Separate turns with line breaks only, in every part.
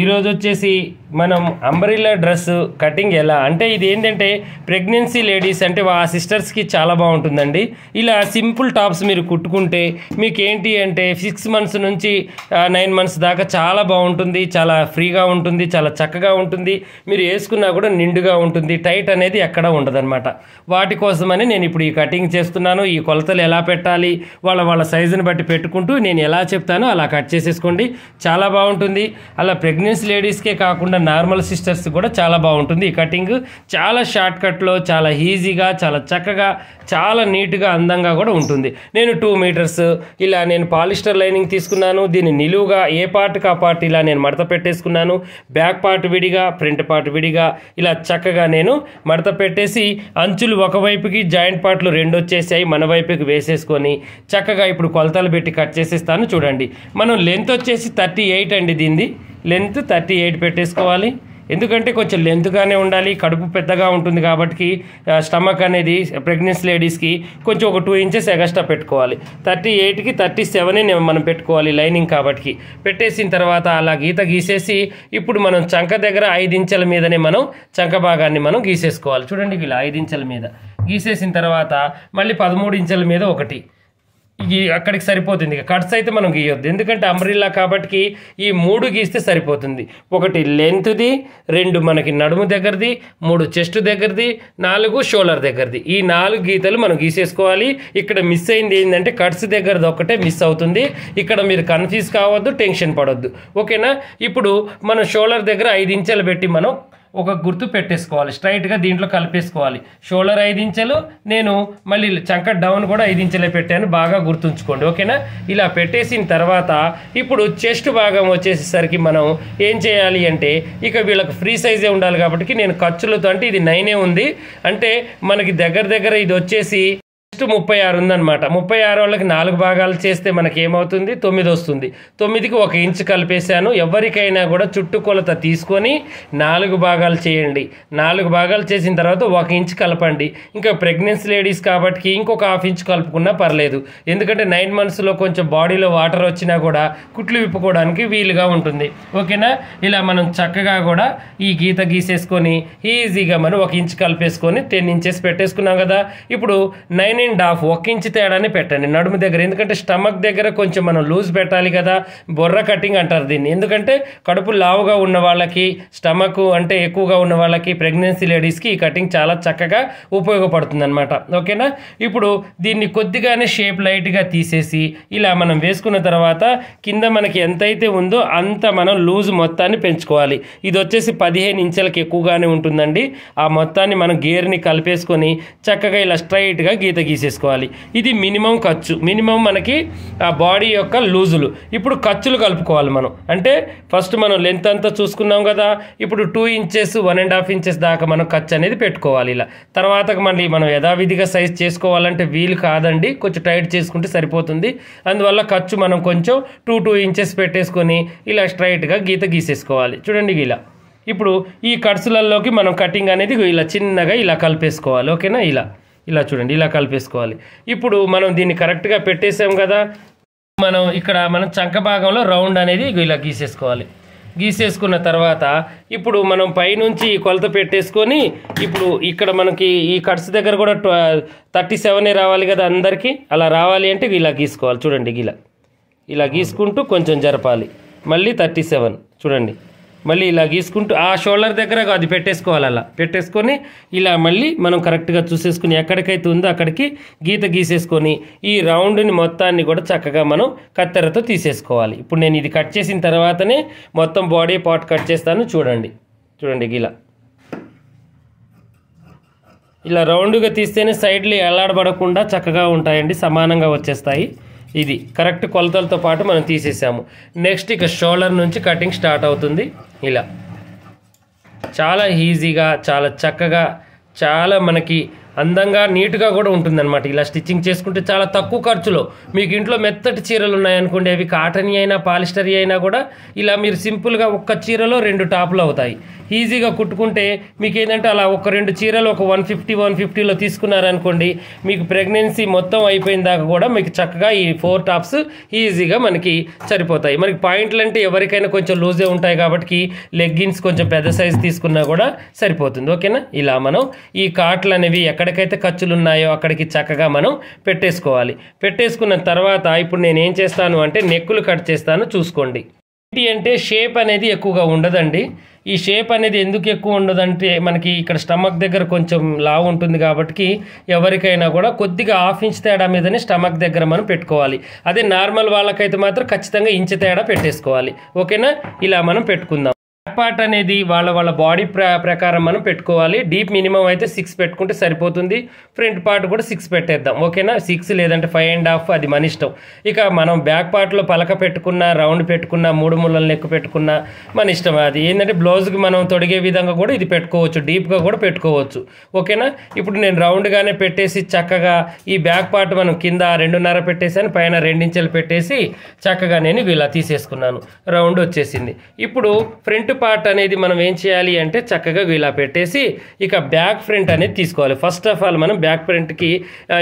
ఈరోజు వచ్చేసి మనం అంబ్రిల్లా డ్రెస్ కటింగ్ ఎలా అంటే ఇది ఏంటంటే ప్రెగ్నెన్సీ లేడీస్ అంటే ఆ సిస్టర్స్కి చాలా బాగుంటుందండి ఇలా సింపుల్ టాప్స్ మీరు కుట్టుకుంటే మీకు ఏంటి అంటే సిక్స్ మంత్స్ నుంచి నైన్ మంత్స్ దాకా చాలా బాగుంటుంది చాలా ఫ్రీగా ఉంటుంది చాలా చక్కగా ఉంటుంది మీరు వేసుకున్నా కూడా నిండుగా ఉంటుంది టైట్ అనేది ఎక్కడ ఉండదన్నమాట వాటి కోసమని నేను ఇప్పుడు ఈ కటింగ్ చేస్తున్నాను ఈ కొలతలు ఎలా పెట్టాలి వాళ్ళ వాళ్ళ సైజుని బట్టి పెట్టుకుంటూ నేను ఎలా చెప్తానో అలా కట్ చేసేసుకోండి చాలా బాగుంటుంది అలా ప్రెగ్నెన్సీ లేడీస్కే కాకుండా నార్మల్ సిస్టర్స్ కూడా చాలా బాగుంటుంది ఈ కటింగ్ చాలా షార్ట్ కట్లో చాలా ఈజీగా చాలా చక్కగా చాలా నీట్గా అందంగా కూడా ఉంటుంది నేను టూ మీటర్స్ ఇలా నేను పాలిస్టర్ లైనింగ్ తీసుకున్నాను దీన్ని నిలువుగా ఏ పార్ట్కి ఆ పార్ట్ ఇలా నేను మడత పెట్టేసుకున్నాను బ్యాక్ పార్ట్ విడిగా ఫ్రంట్ పార్ట్ విడిగా ఇలా చక్కగా నేను మడత పెట్టేసి అంచులు ఒకవైపుకి జాయింట్ పార్ట్లు రెండు వచ్చేసాయి మన వైపుకి వేసేసుకొని చక్కగా ఇప్పుడు కొలతలు పెట్టి కట్ చేసేస్తాను చూడండి మనం లెంత్ వచ్చేసి థర్టీ ఎయిట్ అండి దీన్ని లెంత్ థర్టీ ఎయిట్ పెట్టేసుకోవాలి ఎందుకంటే కొంచెం లెంత్గానే ఉండాలి కడుపు పెద్దగా ఉంటుంది కాబట్టి స్టమక్ అనేది ప్రెగ్నెన్సీ లేడీస్కి కొంచెం ఒక టూ ఇంచెస్ ఎగస్ట్రా పెట్టుకోవాలి థర్టీ ఎయిట్కి థర్టీ సెవెనే మనం పెట్టుకోవాలి లైనింగ్ కాబట్టి పెట్టేసిన తర్వాత అలా గీత గీసేసి ఇప్పుడు మనం చంక దగ్గర ఐదు ఇంచెల మీదనే మనం చంక భాగాన్ని మనం గీసేసుకోవాలి చూడండి వీళ్ళు ఐదు ఇంచెల మీద గీసేసిన తర్వాత మళ్ళీ పదమూడు ఇంచెల మీద ఒకటి ఈ అక్కడికి సరిపోతుంది కట్స్ అయితే మనం గీయొద్దు ఎందుకంటే అంబ్రిల్లా కాబట్టి ఈ మూడు గీస్తే సరిపోతుంది ఒకటి లెంత్ది రెండు మనకి నడుము దగ్గరది మూడు చెస్ట్ దగ్గరది నాలుగు షోల్డర్ దగ్గరది ఈ నాలుగు గీతలు మనం గీసేసుకోవాలి ఇక్కడ మిస్ అయింది ఏంటంటే కట్స్ దగ్గరది ఒకటే మిస్ అవుతుంది ఇక్కడ మీరు కన్ఫ్యూజ్ కావద్దు టెన్షన్ పడొద్దు ఓకేనా ఇప్పుడు మనం షోల్డర్ దగ్గర ఐదు ఇంచెలు పెట్టి మనం ఒక గుర్తు పెట్టేసుకోవాలి స్ట్రైట్గా దీంట్లో కలిపేసుకోవాలి షోల్డర్ ఐదించెలు నేను మళ్ళీ చంక డౌన్ కూడా ఐదించెలే పెట్టాను బాగా గుర్తుంచుకోండి ఓకేనా ఇలా పెట్టేసిన తర్వాత ఇప్పుడు చెస్ట్ భాగం వచ్చేసేసరికి మనం ఏం చేయాలి అంటే ఇక వీళ్ళకి ఫ్రీ సైజే ఉండాలి కాబట్టి నేను ఖర్చులతో అంటే ఇది నైనే ఉంది అంటే మనకి దగ్గర దగ్గర ఇది వచ్చేసి నెక్స్ట్ ముప్పై ఆరు ఉందన్నమాట ముప్పై ఆరు వాళ్ళకి నాలుగు భాగాలు చేస్తే మనకి ఏమవుతుంది తొమ్మిది వస్తుంది తొమ్మిదికి ఒక ఇంచు కలిపేశాను ఎవరికైనా కూడా చుట్టుకొలత తీసుకొని నాలుగు భాగాలు చేయండి నాలుగు భాగాలు చేసిన తర్వాత ఒక ఇంచు కలపండి ఇంకా ప్రెగ్నెన్సీ లేడీస్ కాబట్టి ఇంకొక హాఫ్ ఇంచ్ కలుపుకున్నా పర్లేదు ఎందుకంటే నైన్ మంత్స్లో కొంచెం బాడీలో వాటర్ వచ్చినా కూడా కుట్లు విప్పుకోవడానికి వీలుగా ఉంటుంది ఓకేనా ఇలా మనం చక్కగా కూడా ఈ గీత గీసేసుకొని ఈజీగా మనం ఒక ఇంచు కలిపేసుకొని టెన్ ఇంచెస్ పెట్టేసుకున్నాం కదా ఇప్పుడు నైన్ అండ్ ఆఫ్ ఒక ఇంచ్ తేడాని పెట్టండి నడుము దగ్గర ఎందుకంటే స్టమక్ దగ్గర కొంచెం మనం లూజ్ పెట్టాలి కదా బొర్ర కటింగ్ అంటారు దీన్ని ఎందుకంటే కడుపు లావుగా ఉన్న వాళ్ళకి స్టమక్ అంటే ఎక్కువగా ఉన్న వాళ్ళకి ప్రెగ్నెన్సీ లేడీస్కి ఈ కటింగ్ చాలా చక్కగా ఉపయోగపడుతుంది అనమాట ఓకేనా ఇప్పుడు దీన్ని కొద్దిగానే షేప్ లైట్గా తీసేసి ఇలా మనం వేసుకున్న తర్వాత కింద మనకి ఎంతైతే ఉందో అంత మనం లూజ్ మొత్తాన్ని పెంచుకోవాలి ఇది వచ్చేసి పదిహేను ఇంచులకి ఎక్కువగానే ఉంటుందండి ఆ మొత్తాన్ని మనం గేర్ని కలిపేసుకొని చక్కగా ఇలా స్ట్రైట్గా గీత గీ గీసేసుకోవాలి ఇది మినిమం ఖర్చు మినిమం మనకి ఆ బాడీ యొక్క లూజులు ఇప్పుడు ఖర్చులు కలుపుకోవాలి మనం అంటే ఫస్ట్ మనం లెంత్ అంతా చూసుకున్నాం కదా ఇప్పుడు two inches one and half inches దాకా మనం ఖర్చు అనేది పెట్టుకోవాలి ఇలా తర్వాత మళ్ళీ మనం యథావిధిగా సైజ్ చేసుకోవాలంటే వీలు కాదండి కొంచెం టైట్ చేసుకుంటే సరిపోతుంది అందువల్ల ఖర్చు మనం కొంచెం టూ టూ ఇంచెస్ పెట్టేసుకొని ఇలా స్ట్రైట్గా గీత గీసేసుకోవాలి చూడండి ఇలా ఇప్పుడు ఈ ఖర్చులలోకి మనం కటింగ్ అనేది ఇలా చిన్నగా ఇలా కలిపేసుకోవాలి ఓకేనా ఇలా ఇలా చూడండి ఇలా కలిపేసుకోవాలి ఇప్పుడు మనం దీన్ని కరెక్ట్గా పెట్టేసాం కదా మనం ఇక్కడ మనం చంక భాగంలో రౌండ్ అనేది ఇలా గీసేసుకోవాలి గీసేసుకున్న తర్వాత ఇప్పుడు మనం పైనుంచి కొలత పెట్టేసుకొని ఇప్పుడు ఇక్కడ మనకి ఈ కట్స్ దగ్గర కూడా థర్టీ సెవెనే రావాలి కదా అందరికీ అలా రావాలి అంటే ఇలా గీసుకోవాలి చూడండి ఇలా ఇలా గీసుకుంటూ కొంచెం జరపాలి మళ్ళీ థర్టీ సెవెన్ చూడండి మళ్ళీ ఇలా గీసుకుంటూ ఆ షోల్డర్ దగ్గర అది పెట్టేసుకోవాలి అలా పెట్టేసుకొని ఇలా మళ్ళీ మనం కరెక్ట్గా చూసేసుకుని ఎక్కడికైతే ఉందో అక్కడికి గీత గీసేసుకొని ఈ రౌండ్ని మొత్తాన్ని కూడా చక్కగా మనం కత్తెరతో తీసేసుకోవాలి ఇప్పుడు నేను ఇది కట్ చేసిన తర్వాతనే మొత్తం బాడీ పార్ట్ కట్ చేస్తాను చూడండి చూడండి ఇలా ఇలా రౌండ్గా తీస్తేనే సైడ్లు ఎలాడబడకుండా చక్కగా ఉంటాయండి సమానంగా వచ్చేస్తాయి ఇది కరెక్ట్ కొలతలతో పాటు మనం తీసేసాము నెక్స్ట్ ఇక షోల్డర్ నుంచి కటింగ్ స్టార్ట్ అవుతుంది ఇలా చాలా ఈజీగా చాలా చక్కగా చాలా మనకి అందంగా నీట్గా కూడా ఉంటుందన్నమాట ఇలా స్టిచ్చింగ్ చేసుకుంటే చాలా తక్కువ ఖర్చులో మీకు ఇంట్లో మెత్తటి చీరలు ఉన్నాయనుకోండి అవి కాటన్ అయినా పాలిస్టర్ అయినా కూడా ఇలా మీరు సింపుల్గా ఒక్క చీరలో రెండు టాపులు అవుతాయి ఈజీగా కుట్టుకుంటే మీకు ఏంటంటే అలా ఒక రెండు చీరలు ఒక వన్ ఫిఫ్టీ వన్ ఫిఫ్టీలో తీసుకున్నారనుకోండి మీకు ప్రెగ్నెన్సీ మొత్తం అయిపోయిన దాకా కూడా మీకు చక్కగా ఈ ఫోర్ టాప్స్ ఈజీగా మనకి సరిపోతాయి మనకి పాయింట్లు అంటే ఎవరికైనా కొంచెం లూజే ఉంటాయి కాబట్టి లెగ్గిన్స్ కొంచెం పెద్ద సైజు తీసుకున్నా కూడా సరిపోతుంది ఓకేనా ఇలా మనం ఈ కాట్లు అనేవి ఎక్కడ ఎక్కడికైతే ఖర్చులు ఉన్నాయో అక్కడికి చక్కగా మనం పెట్టేసుకోవాలి పెట్టేసుకున్న తర్వాత ఇప్పుడు నేను ఏం చేస్తాను అంటే నెక్కులు కట్ చేస్తాను చూసుకోండి ఏంటి అంటే షేప్ అనేది ఎక్కువగా ఉండదండి ఈ షేప్ అనేది ఎందుకు ఎక్కువ ఉండదంటే మనకి ఇక్కడ స్టమక్ దగ్గర కొంచెం లావు ఉంటుంది కాబట్టి ఎవరికైనా కూడా కొద్దిగా హాఫ్ ఇంచ్ తేడా మీదనే స్టమక్ దగ్గర మనం పెట్టుకోవాలి అదే నార్మల్ వాళ్ళకైతే మాత్రం ఖచ్చితంగా ఇంచ్ తేడా పెట్టేసుకోవాలి ఓకేనా ఇలా మనం పెట్టుకుందాం పార్ట్ అనేది వాళ్ళ వాళ్ళ బాడీ ప్ర ప్రకారం మనం పెట్టుకోవాలి డీప్ మినిమం అయితే సిక్స్ పెట్టుకుంటే సరిపోతుంది ఫ్రంట్ పార్ట్ కూడా సిక్స్ పెట్టేద్దాం ఓకేనా సిక్స్ లేదంటే ఫైవ్ అండ్ హాఫ్ అది మన ఇష్టం ఇక మనం బ్యాక్ పార్ట్లో పలక పెట్టుకున్న రౌండ్ పెట్టుకున్న మూడు ముళ్ళలు లెక్క పెట్టుకున్న మన ఇష్టం అది ఏంటంటే బ్లౌజ్కి మనం తొడిగే విధంగా కూడా ఇది పెట్టుకోవచ్చు డీప్గా కూడా పెట్టుకోవచ్చు ఓకేనా ఇప్పుడు నేను రౌండ్గానే పెట్టేసి చక్కగా ఈ బ్యాక్ పార్ట్ మనం కింద రెండున్నర పెట్టేసాను పైన రెండించెలు పెట్టేసి చక్కగా నేను ఇలా తీసేసుకున్నాను రౌండ్ వచ్చేసింది ఇప్పుడు ఫ్రంట్ ఫ్రంట్ పార్ట్ అనేది మనం ఏం చేయాలి అంటే చక్కగా ఇలా పెట్టేసి ఇక బ్యాక్ ఫ్రంట్ అనేది తీసుకోవాలి ఫస్ట్ ఆఫ్ ఆల్ మనం బ్యాక్ ఫ్రంట్కి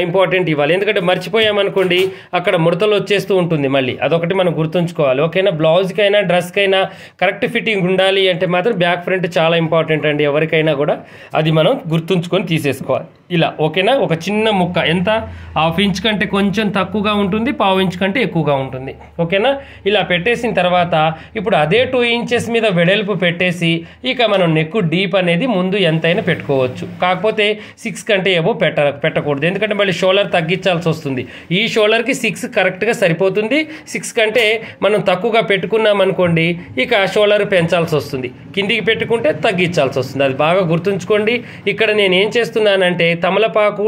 ఇంపార్టెంట్ ఇవ్వాలి ఎందుకంటే మర్చిపోయామనుకోండి అక్కడ ముడతలు వచ్చేస్తూ ఉంటుంది మళ్ళీ అదొకటి మనం గుర్తుంచుకోవాలి ఓకేనా బ్లౌజ్కైనా డ్రెస్కైనా కరెక్ట్ ఫిట్టింగ్ ఉండాలి అంటే మాత్రం బ్యాక్ ఫ్రంట్ చాలా ఇంపార్టెంట్ అండి ఎవరికైనా కూడా అది మనం గుర్తుంచుకొని తీసేసుకోవాలి ఇలా ఓకేనా ఒక చిన్న ముక్క ఎంత హాఫ్ ఇంచ్ కంటే కొంచెం తక్కువగా ఉంటుంది పావు ఇంచ్ కంటే ఎక్కువగా ఉంటుంది ఓకేనా ఇలా పెట్టేసిన తర్వాత ఇప్పుడు అదే టూ ఇంచెస్ మీద వెడల్పు పెట్టేసి ఇక మనం నెక్ డీప్ అనేది ముందు ఎంతైనా పెట్టుకోవచ్చు కాకపోతే సిక్స్ కంటే ఏవో పెట్ట పెట్టకూడదు ఎందుకంటే మళ్ళీ షోల్డర్ తగ్గించాల్సి వస్తుంది ఈ షోల్డర్కి సిక్స్ కరెక్ట్గా సరిపోతుంది సిక్స్ కంటే మనం తక్కువగా పెట్టుకున్నాం అనుకోండి ఇక షోల్డర్ పెంచాల్సి వస్తుంది కిందికి పెట్టుకుంటే తగ్గించాల్సి వస్తుంది అది బాగా గుర్తుంచుకోండి ఇక్కడ నేను ఏం చేస్తున్నానంటే తమలపాకు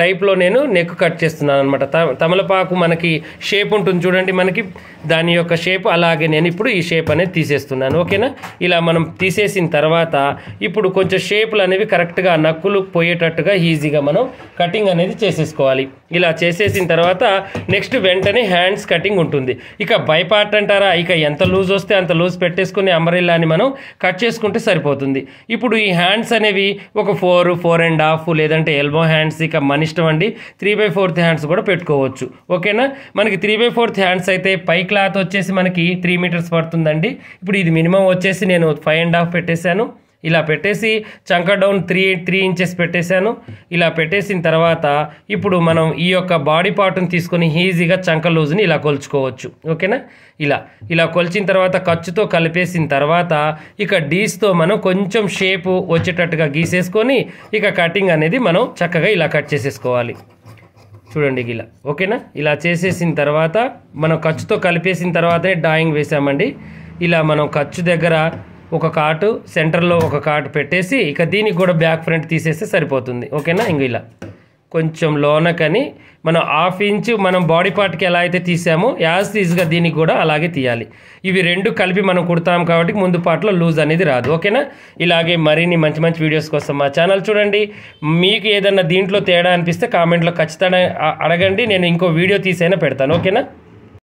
టైప్లో నేను నెక్ కట్ చేస్తున్నాను అనమాట తమలపాకు మనకి షేప్ ఉంటుంది చూడండి మనకి దాని యొక్క షేప్ అలాగే నేను ఇప్పుడు ఈ షేప్ అనేది తీసేస్తున్నాను ఓకేనా ఇలా మనం తీసేసిన తర్వాత ఇప్పుడు కొంచెం షేపులు అనేవి కరెక్ట్గా నక్కులు పోయేటట్టుగా ఈజీగా మనం కటింగ్ అనేది చేసేసుకోవాలి ఇలా చేసేసిన తర్వాత నెక్స్ట్ వెంటనే హ్యాండ్స్ కటింగ్ ఉంటుంది ఇక బైపార్ట్ అంటారా ఇక ఎంత లూజ్ వస్తే అంత లూజ్ పెట్టేసుకుని అంబరిల్లాని మనం కట్ చేసుకుంటే సరిపోతుంది ఇప్పుడు ఈ హ్యాండ్స్ అనేవి ఒక ఫోర్ ఫోర్ అండ్ హాఫ్ లేదంటే ఎల్బో హ్యాండ్స్ ఇక మన ఇష్టం అండి త్రీ బై ఫోర్త్ హ్యాండ్స్ కూడా పెట్టుకోవచ్చు ఓకేనా మనకి త్రీ బై ఫోర్త్ హ్యాండ్స్ అయితే పైకి క్లాత్ వచ్చేసి మనకి త్రీ మీటర్స్ పడుతుందండి ఇప్పుడు ఇది మినిమం వచ్చేసి నేను ఫైవ్ అండ్ హాఫ్ పెట్టేశాను ఇలా పెట్టేసి చంక డౌన్ త్రీ త్రీ ఇంచెస్ పెట్టేశాను ఇలా పెట్టేసిన తర్వాత ఇప్పుడు మనం ఈ యొక్క బాడీ పార్ట్ని తీసుకొని ఈజీగా చంక లూజ్ని ఇలా కొలుచుకోవచ్చు ఓకేనా ఇలా ఇలా కొలిచిన తర్వాత ఖర్చుతో కలిపేసిన తర్వాత ఇక డీస్తో మనం కొంచెం షేపు వచ్చేటట్టుగా గీసేసుకొని ఇక కటింగ్ అనేది మనం చక్కగా ఇలా కట్ చేసేసుకోవాలి చూడండి ఇలా ఓకేనా ఇలా చేసేసిన తర్వాత మనం ఖర్చుతో కలిపేసిన తర్వాతనే డాయింగ్ వేసామండి ఇలా మనం ఖర్చు దగ్గర ఒక కాటు సెంటర్లో ఒక కాటు పెట్టేసి ఇక దీనికి కూడా బ్యాక్ ఫ్రంట్ తీసేస్తే సరిపోతుంది ఓకేనా ఇంక ఇలా కొంచెం లోనకని మనం హాఫ్ ఇంచ్ మనం బాడీ పార్ట్కి ఎలా అయితే తీసామో యాజ్ ఈజ్గా దీనికి కూడా అలాగే తీయాలి ఇవి రెండు కలిపి మనం కుడతాం కాబట్టి ముందు పార్ట్లో లూజ్ అనేది రాదు ఓకేనా ఇలాగే మరిన్ని మంచి మంచి వీడియోస్ కోసం మా ఛానల్ చూడండి మీకు ఏదన్నా దీంట్లో తేడా అనిపిస్తే కామెంట్లో ఖచ్చితంగా అడగండి నేను ఇంకో వీడియో తీసైనా పెడతాను ఓకేనా